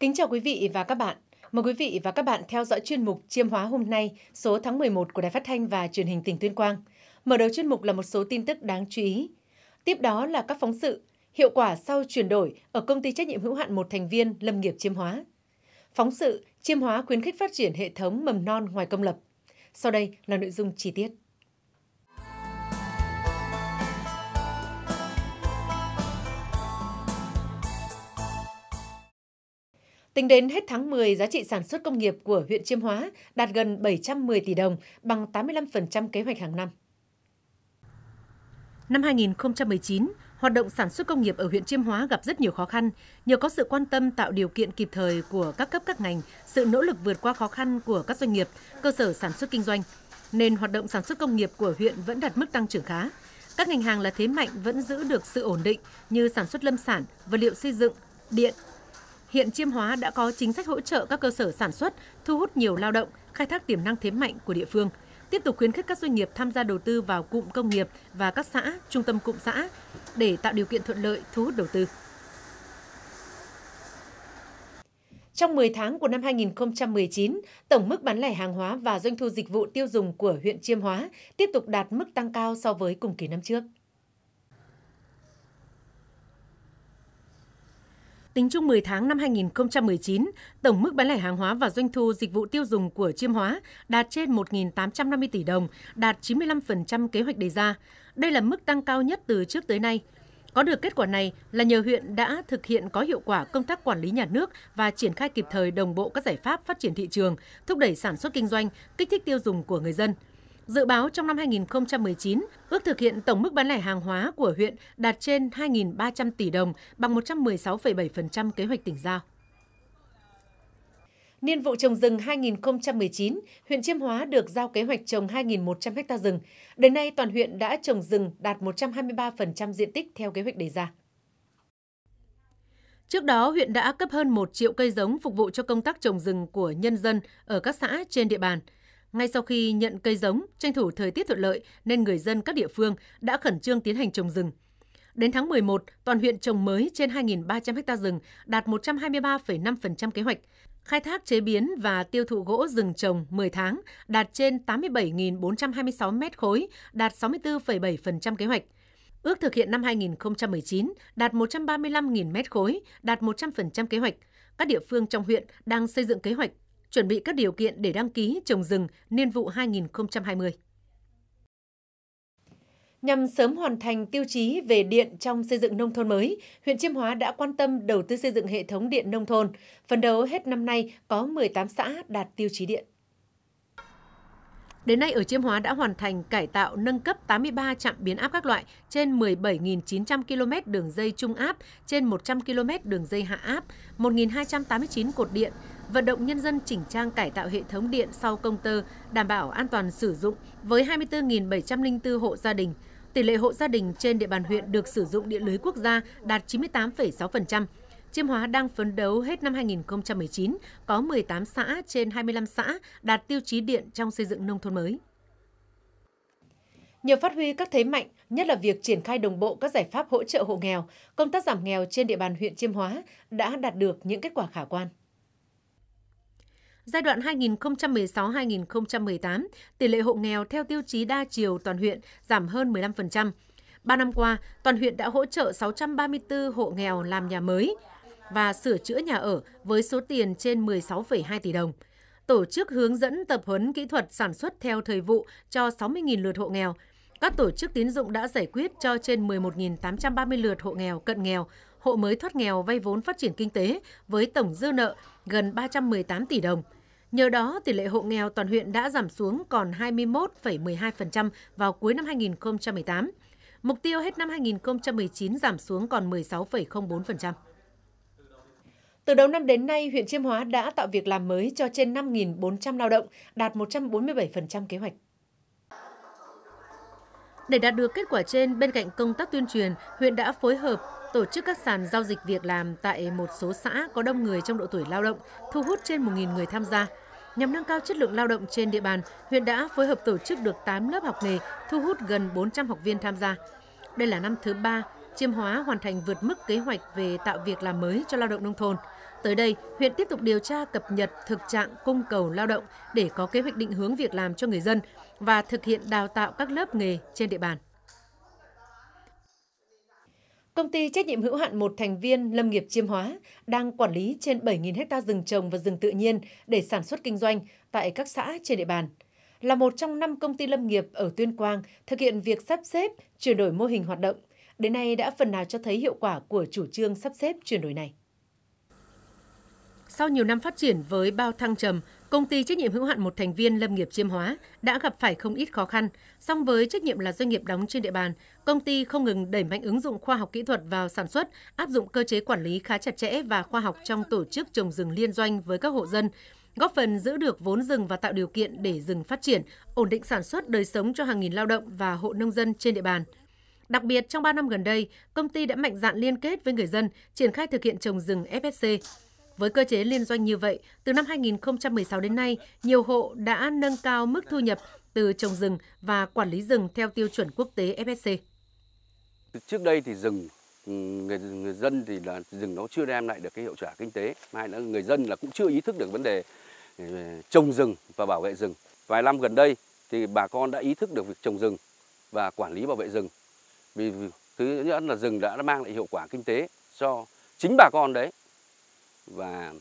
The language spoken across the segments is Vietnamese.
Kính chào quý vị và các bạn. Mời quý vị và các bạn theo dõi chuyên mục Chiêm hóa hôm nay, số tháng 11 của Đài Phát thanh và Truyền hình tỉnh Tuyên Quang. Mở đầu chuyên mục là một số tin tức đáng chú ý. Tiếp đó là các phóng sự hiệu quả sau chuyển đổi ở công ty trách nhiệm hữu hạn một thành viên lâm nghiệp Chiêm hóa. Phóng sự Chiêm hóa khuyến khích phát triển hệ thống mầm non ngoài công lập. Sau đây là nội dung chi tiết. Tính đến hết tháng 10, giá trị sản xuất công nghiệp của huyện Chiêm Hóa đạt gần 710 tỷ đồng, bằng 85% kế hoạch hàng năm. Năm 2019, hoạt động sản xuất công nghiệp ở huyện Chiêm Hóa gặp rất nhiều khó khăn, nhờ có sự quan tâm tạo điều kiện kịp thời của các cấp các ngành, sự nỗ lực vượt qua khó khăn của các doanh nghiệp, cơ sở sản xuất kinh doanh, nên hoạt động sản xuất công nghiệp của huyện vẫn đạt mức tăng trưởng khá. Các ngành hàng là thế mạnh vẫn giữ được sự ổn định như sản xuất lâm sản, vật liệu xây dựng, điện, hiện Chiêm Hóa đã có chính sách hỗ trợ các cơ sở sản xuất, thu hút nhiều lao động, khai thác tiềm năng thế mạnh của địa phương, tiếp tục khuyến khích các doanh nghiệp tham gia đầu tư vào cụm công nghiệp và các xã, trung tâm cụm xã để tạo điều kiện thuận lợi thu hút đầu tư. Trong 10 tháng của năm 2019, tổng mức bán lẻ hàng hóa và doanh thu dịch vụ tiêu dùng của huyện Chiêm Hóa tiếp tục đạt mức tăng cao so với cùng kỳ năm trước. Tính chung 10 tháng năm 2019, tổng mức bán lẻ hàng hóa và doanh thu dịch vụ tiêu dùng của Chiêm Hóa đạt trên 1.850 tỷ đồng, đạt 95% kế hoạch đề ra. Đây là mức tăng cao nhất từ trước tới nay. Có được kết quả này là nhờ huyện đã thực hiện có hiệu quả công tác quản lý nhà nước và triển khai kịp thời đồng bộ các giải pháp phát triển thị trường, thúc đẩy sản xuất kinh doanh, kích thích tiêu dùng của người dân – Dự báo trong năm 2019, ước thực hiện tổng mức bán lẻ hàng hóa của huyện đạt trên 2.300 tỷ đồng, bằng 116,7% kế hoạch tỉnh giao. Niên vụ trồng rừng 2019, huyện Chiêm Hóa được giao kế hoạch trồng 2.100 ha rừng. Đến nay, toàn huyện đã trồng rừng đạt 123% diện tích theo kế hoạch đề ra. Trước đó, huyện đã cấp hơn 1 triệu cây giống phục vụ cho công tác trồng rừng của nhân dân ở các xã trên địa bàn – ngay sau khi nhận cây giống, tranh thủ thời tiết thuận lợi nên người dân các địa phương đã khẩn trương tiến hành trồng rừng. Đến tháng 11, toàn huyện trồng mới trên 2.300 ha rừng, đạt 123,5% kế hoạch. Khai thác chế biến và tiêu thụ gỗ rừng trồng 10 tháng đạt trên 87.426 mét khối, đạt 64,7% kế hoạch. Ước thực hiện năm 2019 đạt 135.000 mét khối, đạt 100% kế hoạch. Các địa phương trong huyện đang xây dựng kế hoạch chuẩn bị các điều kiện để đăng ký trồng rừng niên vụ 2020. Nhằm sớm hoàn thành tiêu chí về điện trong xây dựng nông thôn mới, huyện Chiêm Hóa đã quan tâm đầu tư xây dựng hệ thống điện nông thôn. phần đầu hết năm nay có 18 xã đạt tiêu chí điện. Đến nay ở Chiêm Hóa đã hoàn thành cải tạo nâng cấp 83 trạm biến áp các loại trên 17.900 km đường dây trung áp, trên 100 km đường dây hạ áp, 1.289 cột điện, vận động nhân dân chỉnh trang cải tạo hệ thống điện sau công tơ, đảm bảo an toàn sử dụng với 24.704 hộ gia đình. Tỷ lệ hộ gia đình trên địa bàn huyện được sử dụng điện lưới quốc gia đạt 98,6%. Chiêm Hóa đang phấn đấu hết năm 2019 có 18 xã trên 25 xã đạt tiêu chí điện trong xây dựng nông thôn mới. Nhờ phát huy các thế mạnh, nhất là việc triển khai đồng bộ các giải pháp hỗ trợ hộ nghèo, công tác giảm nghèo trên địa bàn huyện Chiêm Hóa đã đạt được những kết quả khả quan. Giai đoạn 2016-2018, tỷ lệ hộ nghèo theo tiêu chí đa chiều toàn huyện giảm hơn 15%. 3 năm qua, toàn huyện đã hỗ trợ 634 hộ nghèo làm nhà mới và sửa chữa nhà ở với số tiền trên 16,2 tỷ đồng. Tổ chức hướng dẫn tập huấn kỹ thuật sản xuất theo thời vụ cho 60.000 lượt hộ nghèo. Các tổ chức tín dụng đã giải quyết cho trên 11.830 lượt hộ nghèo cận nghèo, hộ mới thoát nghèo vay vốn phát triển kinh tế với tổng dư nợ gần 318 tỷ đồng. Nhờ đó, tỷ lệ hộ nghèo toàn huyện đã giảm xuống còn 21,12% vào cuối năm 2018. Mục tiêu hết năm 2019 giảm xuống còn 16,04%. Từ đầu năm đến nay, huyện Chiêm Hóa đã tạo việc làm mới cho trên 5.400 lao động, đạt 147% kế hoạch. Để đạt được kết quả trên, bên cạnh công tác tuyên truyền, huyện đã phối hợp tổ chức các sàn giao dịch việc làm tại một số xã có đông người trong độ tuổi lao động, thu hút trên 1.000 người tham gia. Nhằm nâng cao chất lượng lao động trên địa bàn, huyện đã phối hợp tổ chức được 8 lớp học nghề, thu hút gần 400 học viên tham gia. Đây là năm thứ 3 Chiêm Hóa hoàn thành vượt mức kế hoạch về tạo việc làm mới cho lao động nông thôn. Tới đây, huyện tiếp tục điều tra cập nhật thực trạng cung cầu lao động để có kế hoạch định hướng việc làm cho người dân và thực hiện đào tạo các lớp nghề trên địa bàn. Công ty trách nhiệm hữu hạn một thành viên Lâm nghiệp Chiêm Hóa đang quản lý trên 7.000 ha rừng trồng và rừng tự nhiên để sản xuất kinh doanh tại các xã trên địa bàn. Là một trong năm công ty lâm nghiệp ở Tuyên Quang thực hiện việc sắp xếp, chuyển đổi mô hình hoạt động, đến nay đã phần nào cho thấy hiệu quả của chủ trương sắp xếp chuyển đổi này. Sau nhiều năm phát triển với bao thăng trầm, Công ty trách nhiệm hữu hạn một thành viên Lâm nghiệp Chiêm Hóa đã gặp phải không ít khó khăn, song với trách nhiệm là doanh nghiệp đóng trên địa bàn, công ty không ngừng đẩy mạnh ứng dụng khoa học kỹ thuật vào sản xuất, áp dụng cơ chế quản lý khá chặt chẽ và khoa học trong tổ chức trồng rừng liên doanh với các hộ dân, góp phần giữ được vốn rừng và tạo điều kiện để rừng phát triển, ổn định sản xuất đời sống cho hàng nghìn lao động và hộ nông dân trên địa bàn. Đặc biệt, trong 3 năm gần đây, công ty đã mạnh dạn liên kết với người dân, triển khai thực hiện trồng rừng FSC, với cơ chế liên doanh như vậy, từ năm 2016 đến nay, nhiều hộ đã nâng cao mức thu nhập từ trồng rừng và quản lý rừng theo tiêu chuẩn quốc tế FSC. Trước đây thì rừng ừ, người, người dân thì là rừng nó chưa đem lại được cái hiệu quả kinh tế, hai nữa người dân là cũng chưa ý thức được vấn đề ừ, trồng rừng và bảo vệ rừng. Vài năm gần đây thì bà con đã ý thức được việc trồng rừng và quản lý bảo vệ rừng. Vì thứ nhất là rừng đã mang lại hiệu quả kinh tế cho chính bà con đấy và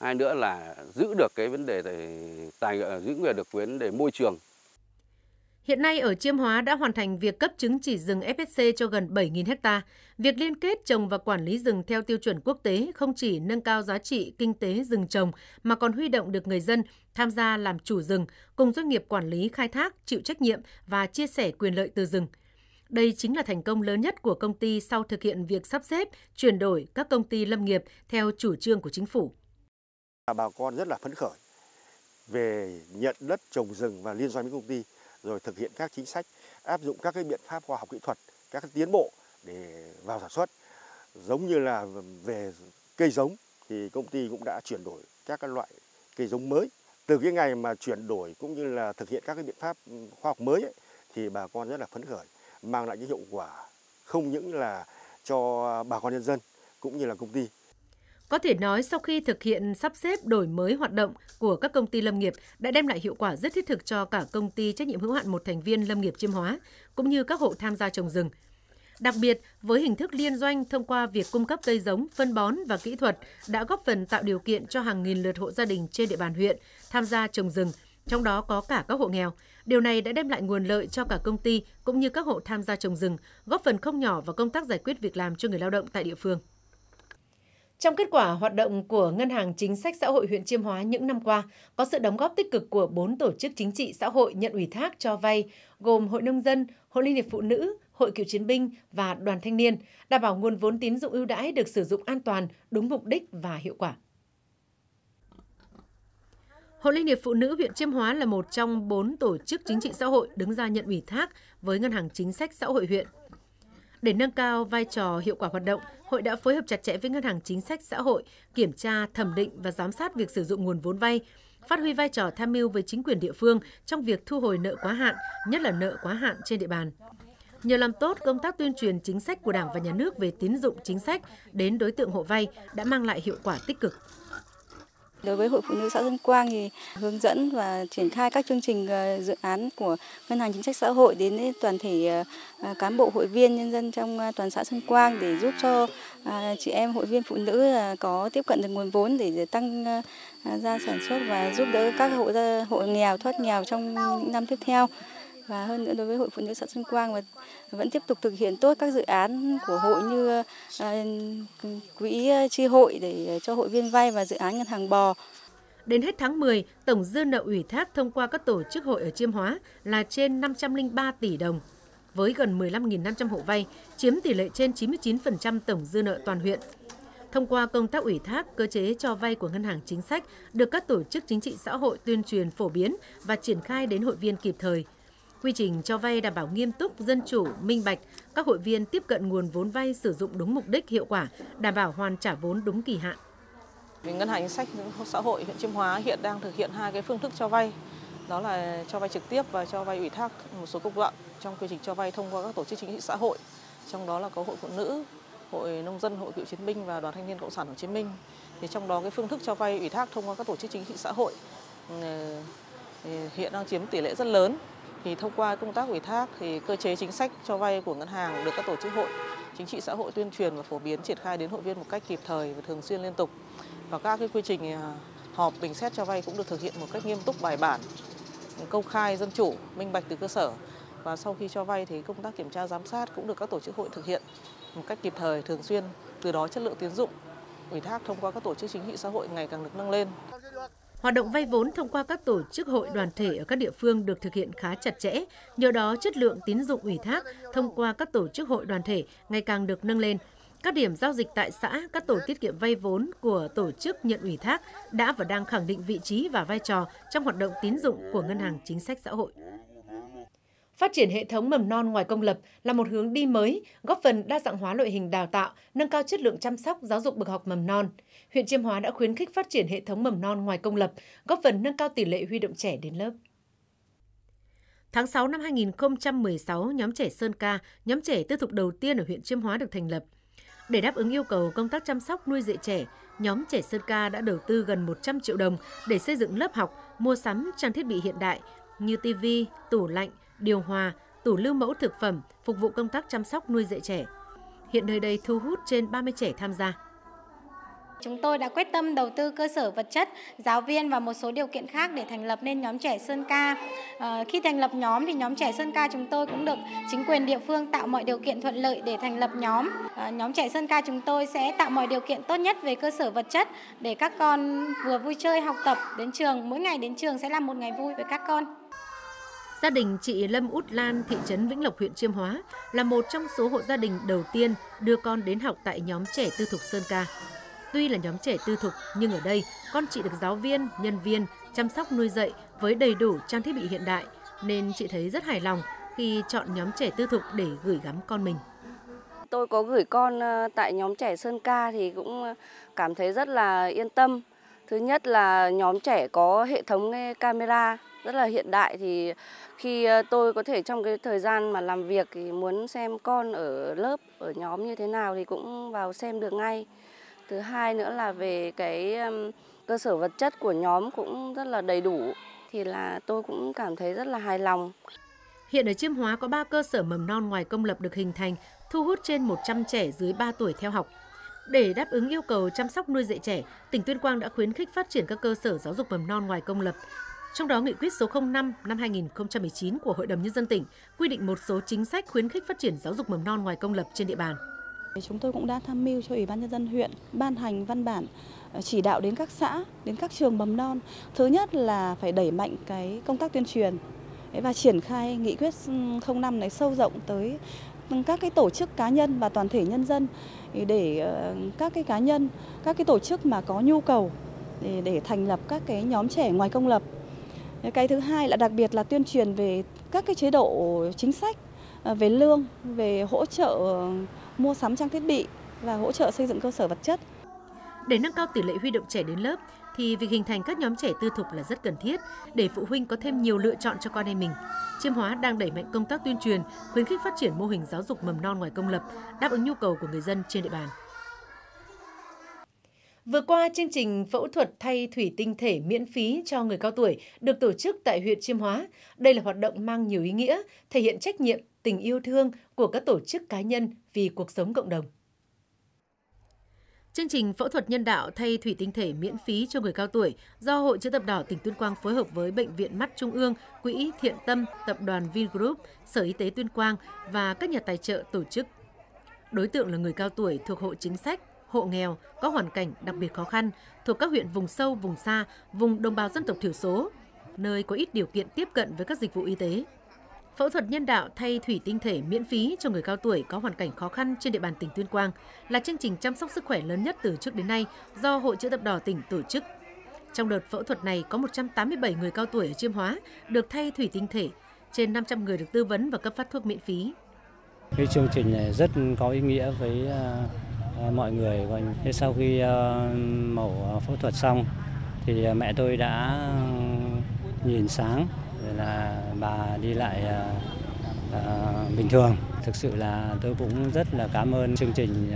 hai nữa là giữ được cái vấn đề tài ờ, giữ được vấn đề môi trường Hiện nay ở Chiêm Hóa đã hoàn thành việc cấp chứng chỉ rừng FSC cho gần 7.000 ha. Việc liên kết trồng và quản lý rừng theo tiêu chuẩn quốc tế không chỉ nâng cao giá trị kinh tế rừng trồng mà còn huy động được người dân tham gia làm chủ rừng, cùng doanh nghiệp quản lý khai thác chịu trách nhiệm và chia sẻ quyền lợi từ rừng – đây chính là thành công lớn nhất của công ty sau thực hiện việc sắp xếp, chuyển đổi các công ty lâm nghiệp theo chủ trương của chính phủ. Bà con rất là phấn khởi về nhận đất trồng rừng và liên doanh với công ty, rồi thực hiện các chính sách, áp dụng các cái biện pháp khoa học kỹ thuật, các cái tiến bộ để vào sản xuất. Giống như là về cây giống thì công ty cũng đã chuyển đổi các cái loại cây giống mới. Từ cái ngày mà chuyển đổi cũng như là thực hiện các cái biện pháp ừ, khoa học mới ấy, thì bà con rất là phấn khởi mang lại những hiệu quả không những là cho bà con nhân dân cũng như là công ty có thể nói sau khi thực hiện sắp xếp đổi mới hoạt động của các công ty lâm nghiệp đã đem lại hiệu quả rất thiết thực cho cả công ty trách nhiệm hữu hạn một thành viên lâm nghiệp Chiêm Hóa cũng như các hộ tham gia trồng rừng. Đặc biệt, với hình thức liên doanh thông qua việc cung cấp cây giống, phân bón và kỹ thuật đã góp phần tạo điều kiện cho hàng nghìn lượt hộ gia đình trên địa bàn huyện tham gia trồng rừng, trong đó có cả các hộ nghèo, Điều này đã đem lại nguồn lợi cho cả công ty cũng như các hộ tham gia trồng rừng, góp phần không nhỏ vào công tác giải quyết việc làm cho người lao động tại địa phương. Trong kết quả hoạt động của Ngân hàng Chính sách Xã hội huyện Chiêm Hóa những năm qua, có sự đóng góp tích cực của 4 tổ chức chính trị xã hội nhận ủy thác cho vay, gồm Hội Nông dân, Hội Liên hiệp Phụ nữ, Hội Cựu Chiến binh và Đoàn Thanh niên, đảm bảo nguồn vốn tín dụng ưu đãi được sử dụng an toàn, đúng mục đích và hiệu quả. Hội Liên hiệp Phụ nữ huyện Chiêm Hóa là một trong bốn tổ chức chính trị xã hội đứng ra nhận ủy thác với Ngân hàng Chính sách Xã hội huyện. Để nâng cao vai trò hiệu quả hoạt động, hội đã phối hợp chặt chẽ với Ngân hàng Chính sách Xã hội, kiểm tra, thẩm định và giám sát việc sử dụng nguồn vốn vay, phát huy vai trò tham mưu với chính quyền địa phương trong việc thu hồi nợ quá hạn, nhất là nợ quá hạn trên địa bàn. Nhờ làm tốt công tác tuyên truyền chính sách của Đảng và Nhà nước về tín dụng chính sách đến đối tượng hộ vay đã mang lại hiệu quả tích cực. Đối với Hội Phụ Nữ xã Dân Quang thì hướng dẫn và triển khai các chương trình ờ, dự án của Ngân hàng Chính sách Xã hội đến toàn thể ờ, ờ, cán bộ hội viên nhân dân trong toàn xã Dân Quang để giúp cho chị em hội viên phụ nữ có tiếp cận được nguồn vốn để tăng gia sản xuất và giúp đỡ các hộ, hộ nghèo thoát nghèo trong những năm tiếp theo và hơn nữa đối với hội phụ nữ xã Xuân Quang và vẫn tiếp tục thực hiện tốt các dự án của hội như à, quỹ chi hội để cho hội viên vay và dự án ngân hàng bò. Đến hết tháng 10, tổng dư nợ ủy thác thông qua các tổ chức hội ở Chiêm Hóa là trên 503 tỷ đồng, với gần 15.500 hộ vay, chiếm tỷ lệ trên 99% tổng dư nợ toàn huyện. Thông qua công tác ủy thác, cơ chế cho vay của ngân hàng chính sách được các tổ chức chính trị xã hội tuyên truyền phổ biến và triển khai đến hội viên kịp thời – Quy trình cho vay đảm bảo nghiêm túc, dân chủ, minh bạch, các hội viên tiếp cận nguồn vốn vay sử dụng đúng mục đích hiệu quả, đảm bảo hoàn trả vốn đúng kỳ hạn. Ngân hàng chính sách xã hội huyện Chiêm Hóa hiện đang thực hiện hai cái phương thức cho vay, đó là cho vay trực tiếp và cho vay ủy thác một số công đoạn trong quy trình cho vay thông qua các tổ chức chính trị xã hội, trong đó là có hội phụ nữ, hội nông dân, hội cựu chiến binh và đoàn thanh niên cộng sản Hồ Chí Minh. Thì trong đó cái phương thức cho vay ủy thác thông qua các tổ chức chính trị xã hội ừ, ừ, hiện đang chiếm tỷ lệ rất lớn thì thông qua công tác ủy thác thì cơ chế chính sách cho vay của ngân hàng được các tổ chức hội chính trị xã hội tuyên truyền và phổ biến triển khai đến hội viên một cách kịp thời và thường xuyên liên tục và các cái quy trình à, họp bình xét cho vay cũng được thực hiện một cách nghiêm túc bài bản công khai dân chủ minh bạch từ cơ sở và sau khi cho vay thì công tác kiểm tra giám sát cũng được các tổ chức hội thực hiện một cách kịp thời thường xuyên từ đó chất lượng tiến dụng ủy thác thông qua các tổ chức chính trị xã hội ngày càng được nâng lên Hoạt động vay vốn thông qua các tổ chức hội đoàn thể ở các địa phương được thực hiện khá chặt chẽ, nhờ đó chất lượng tín dụng ủy thác thông qua các tổ chức hội đoàn thể ngày càng được nâng lên. Các điểm giao dịch tại xã, các tổ tiết kiệm vay vốn của tổ chức nhận ủy thác đã và đang khẳng định vị trí và vai trò trong hoạt động tín dụng của ngân hàng chính sách xã hội. Phát triển hệ thống mầm non ngoài công lập là một hướng đi mới, góp phần đa dạng hóa loại hình đào tạo, nâng cao chất lượng chăm sóc giáo dục bậc học mầm non. Huyện Chiêm Hóa đã khuyến khích phát triển hệ thống mầm non ngoài công lập, góp phần nâng cao tỷ lệ huy động trẻ đến lớp. Tháng 6 năm 2016, nhóm trẻ Sơn Ca, nhóm trẻ tư thục đầu tiên ở huyện Chiêm Hóa được thành lập. Để đáp ứng yêu cầu công tác chăm sóc nuôi dạy trẻ, nhóm trẻ Sơn Ca đã đầu tư gần 100 triệu đồng để xây dựng lớp học, mua sắm trang thiết bị hiện đại như tivi, tủ lạnh, điều hòa, tủ lưu mẫu thực phẩm phục vụ công tác chăm sóc nuôi dạy trẻ. Hiện nơi đây thu hút trên 30 trẻ tham gia. Chúng tôi đã quyết tâm đầu tư cơ sở vật chất, giáo viên và một số điều kiện khác để thành lập nên nhóm trẻ Sơn Ca. À, khi thành lập nhóm thì nhóm trẻ Sơn Ca chúng tôi cũng được chính quyền địa phương tạo mọi điều kiện thuận lợi để thành lập nhóm. À, nhóm trẻ Sơn Ca chúng tôi sẽ tạo mọi điều kiện tốt nhất về cơ sở vật chất để các con vừa vui chơi học tập đến trường, mỗi ngày đến trường sẽ là một ngày vui với các con. Gia đình chị Lâm Út Lan, thị trấn Vĩnh Lộc, huyện Chiêm Hóa là một trong số hộ gia đình đầu tiên đưa con đến học tại nhóm trẻ tư thục Sơn Ca. Tuy là nhóm trẻ tư thục nhưng ở đây con chị được giáo viên, nhân viên chăm sóc nuôi dạy với đầy đủ trang thiết bị hiện đại nên chị thấy rất hài lòng khi chọn nhóm trẻ tư thục để gửi gắm con mình. Tôi có gửi con ờ, tại nhóm trẻ Sơn Ca thì cũng cảm thấy rất là yên tâm. Thứ nhất là nhóm trẻ có hệ thống camera rất là hiện đại thì khi ờ, tôi có thể trong cái thời gian mà làm việc thì muốn xem con ở lớp ở nhóm như thế nào thì cũng vào xem được ngay thứ hai nữa là về cái cơ sở vật chất của nhóm cũng rất là đầy đủ thì là tôi cũng cảm thấy rất là hài lòng Hiện ở Chiêm Hóa có 3 cơ sở mầm non ngoài công lập được hình thành, thu hút trên 100 trẻ dưới 3 tuổi theo học. Để đáp ứng yêu cầu chăm sóc nuôi dạy trẻ, tỉnh Tuyên Quang đã khuyến khích phát triển các cơ sở giáo dục mầm non ngoài công lập, trong đó, nghị quyết số 05 năm 2019 của Hội đồng Nhân dân tỉnh quy định một số chính sách khuyến khích phát triển giáo dục mầm non ngoài công lập trên địa bàn. Chúng tôi cũng đã tham mưu cho Ủy ban Nhân dân huyện ban hành văn bản ờ, chỉ đạo đến các xã, đến các trường mầm non. Thứ nhất là phải đẩy mạnh cái công tác tuyên truyền và triển khai nghị quyết 05 ừ, này sâu rộng tới các cái tổ chức cá nhân và toàn thể nhân dân để ờ, các cái cá nhân, các cái tổ chức mà có nhu cầu để, để thành lập các cái nhóm trẻ ngoài công lập cái thứ hai là đặc biệt là tuyên truyền về các cái chế độ chính sách à, về lương về hỗ trợ ờ, mua sắm trang thiết bị và hỗ trợ xây dựng cơ sở vật chất để nâng cao tỷ lệ huy động trẻ đến lớp thì việc hình thành các nhóm trẻ tư thục là rất cần thiết để phụ huynh có thêm nhiều lựa chọn cho con em mình. Chiêm Hóa đang đẩy mạnh công tác tuyên truyền, khuyến khích phát triển mô hình giáo dục mầm non ngoài công lập, đáp ứng nhu cầu của người dân trên địa bàn. Vừa qua, chương trình phẫu thuật thay thủy tinh thể miễn phí cho người cao tuổi được tổ chức tại huyện Chiêm Hóa. Đây là hoạt động mang nhiều ý nghĩa, thể hiện trách nhiệm, tình yêu thương của các tổ chức cá nhân vì cuộc sống cộng đồng. Chương trình phẫu thuật nhân đạo thay thủy tinh thể miễn phí cho người cao tuổi do Hội chữ thập đỏ tỉnh Tuyên Quang phối hợp với Bệnh viện Mắt Trung ương, Quỹ Thiện Tâm, Tập đoàn Vingroup, Sở Y tế Tuyên Quang và các nhà tài trợ tổ chức. Đối tượng là người cao tuổi thuộc hộ chính sách, hộ nghèo có hoàn cảnh đặc biệt khó khăn thuộc các huyện vùng sâu, vùng xa, vùng đồng bào dân tộc thiểu số, nơi có ít điều kiện tiếp cận với các dịch vụ y tế. Phẫu thuật nhân đạo thay thủy tinh thể miễn phí cho người cao tuổi có hoàn cảnh khó khăn trên địa bàn tỉnh Tuyên Quang là chương trình chăm sóc sức khỏe lớn nhất từ trước đến nay do Hội chữ thập đỏ tỉnh tổ chức. Trong đợt phẫu thuật này có 187 người cao tuổi ở Chiêm Hóa được thay thủy tinh thể, trên 500 người được tư vấn và cấp phát thuốc miễn phí. Cái chương trình này rất có ý nghĩa với à, Ờ, mọi người. Thế sau khi ờ, mổ ờ, phẫu thuật xong thì mẹ tôi đã nhìn sáng rồi là bà đi lại bình thường. Thực sự là tôi cũng rất là cảm ơn chương trình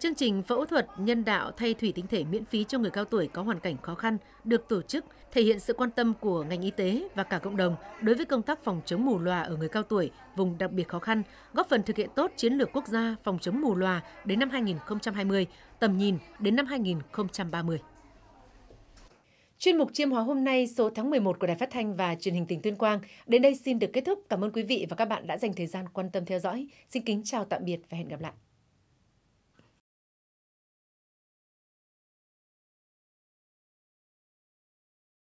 Chương trình phẫu thuật nhân đạo thay thủy tinh thể miễn phí cho người cao tuổi có hoàn cảnh khó khăn được tổ chức, thể hiện sự quan tâm của ngành y tế và cả cộng đồng đối với công tác phòng chống mù lòa ở người cao tuổi, vùng đặc biệt khó khăn, góp phần thực hiện tốt chiến lược quốc gia phòng chống mù lòa đến năm 2020, tầm nhìn đến năm 2030. Chuyên mục Chiêm Hóa hôm nay số tháng 11 của Đài Phát Thanh và Truyền hình tỉnh Tuyên Quang đến đây xin được kết thúc. Cảm ơn quý vị và các bạn đã dành thời gian quan tâm theo dõi. Xin kính chào tạm biệt và hẹn gặp lại.